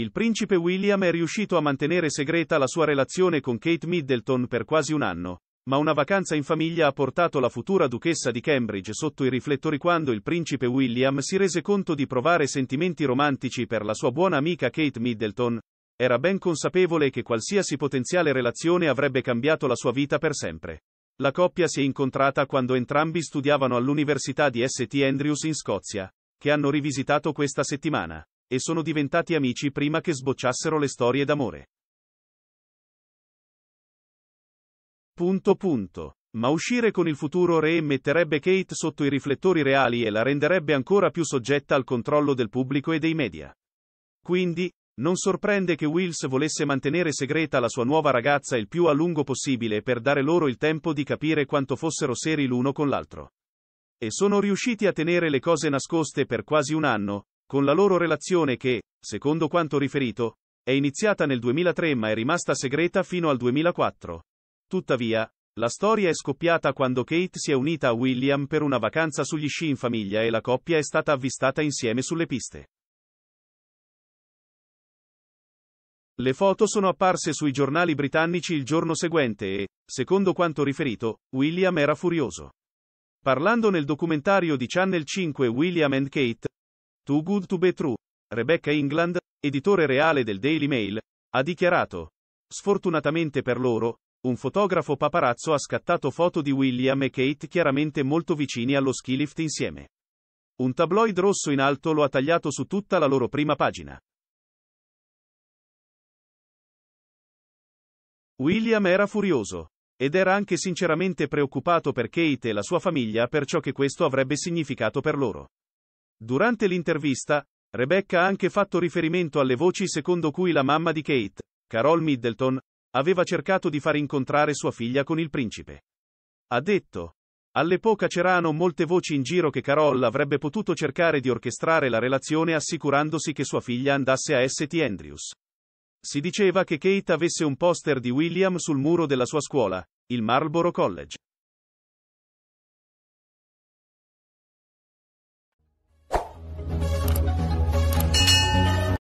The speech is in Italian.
Il principe William è riuscito a mantenere segreta la sua relazione con Kate Middleton per quasi un anno, ma una vacanza in famiglia ha portato la futura duchessa di Cambridge sotto i riflettori quando il principe William si rese conto di provare sentimenti romantici per la sua buona amica Kate Middleton. Era ben consapevole che qualsiasi potenziale relazione avrebbe cambiato la sua vita per sempre. La coppia si è incontrata quando entrambi studiavano all'Università di St. Andrews in Scozia, che hanno rivisitato questa settimana. E sono diventati amici prima che sbocciassero le storie d'amore. Punto punto. Ma uscire con il futuro re metterebbe Kate sotto i riflettori reali e la renderebbe ancora più soggetta al controllo del pubblico e dei media. Quindi, non sorprende che Wills volesse mantenere segreta la sua nuova ragazza il più a lungo possibile per dare loro il tempo di capire quanto fossero seri l'uno con l'altro. E sono riusciti a tenere le cose nascoste per quasi un anno, con la loro relazione che, secondo quanto riferito, è iniziata nel 2003 ma è rimasta segreta fino al 2004. Tuttavia, la storia è scoppiata quando Kate si è unita a William per una vacanza sugli sci in famiglia e la coppia è stata avvistata insieme sulle piste. Le foto sono apparse sui giornali britannici il giorno seguente e, secondo quanto riferito, William era furioso. Parlando nel documentario di Channel 5 William and Kate, Too Good to Be True, Rebecca England, editore reale del Daily Mail, ha dichiarato. Sfortunatamente per loro, un fotografo paparazzo ha scattato foto di William e Kate chiaramente molto vicini allo ski lift insieme. Un tabloid rosso in alto lo ha tagliato su tutta la loro prima pagina. William era furioso. Ed era anche sinceramente preoccupato per Kate e la sua famiglia per ciò che questo avrebbe significato per loro. Durante l'intervista, Rebecca ha anche fatto riferimento alle voci secondo cui la mamma di Kate, Carol Middleton, aveva cercato di far incontrare sua figlia con il principe. Ha detto. All'epoca c'erano molte voci in giro che Carol avrebbe potuto cercare di orchestrare la relazione assicurandosi che sua figlia andasse a St. Andrews. Si diceva che Kate avesse un poster di William sul muro della sua scuola, il Marlborough College.